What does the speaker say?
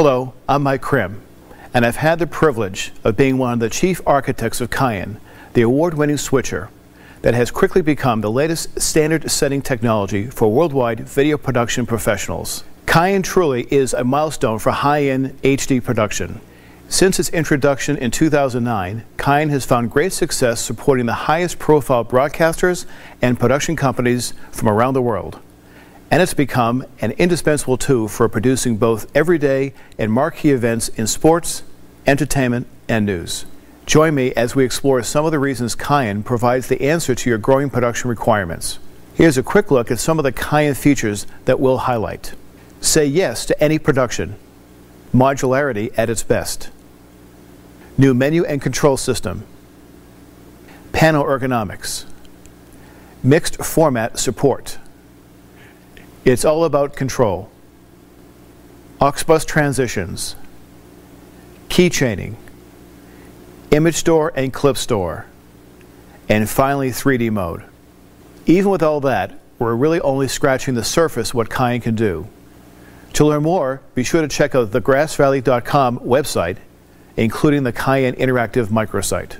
Hello, I'm Mike Krim, and I've had the privilege of being one of the chief architects of Cayenne, the award winning switcher that has quickly become the latest standard setting technology for worldwide video production professionals. Cayenne truly is a milestone for high end HD production. Since its introduction in 2009, Kyan has found great success supporting the highest profile broadcasters and production companies from around the world and it's become an indispensable tool for producing both everyday and marquee events in sports, entertainment, and news. Join me as we explore some of the reasons Kyan provides the answer to your growing production requirements. Here's a quick look at some of the Kyan features that we'll highlight. Say yes to any production. Modularity at its best. New menu and control system. Panel ergonomics. Mixed format support it's all about control. Oxbus transitions, keychaining, image store and clip store, and finally 3D mode. Even with all that, we're really only scratching the surface what Kyan can do. To learn more, be sure to check out the grassvalley.com website, including the Kyan Interactive microsite.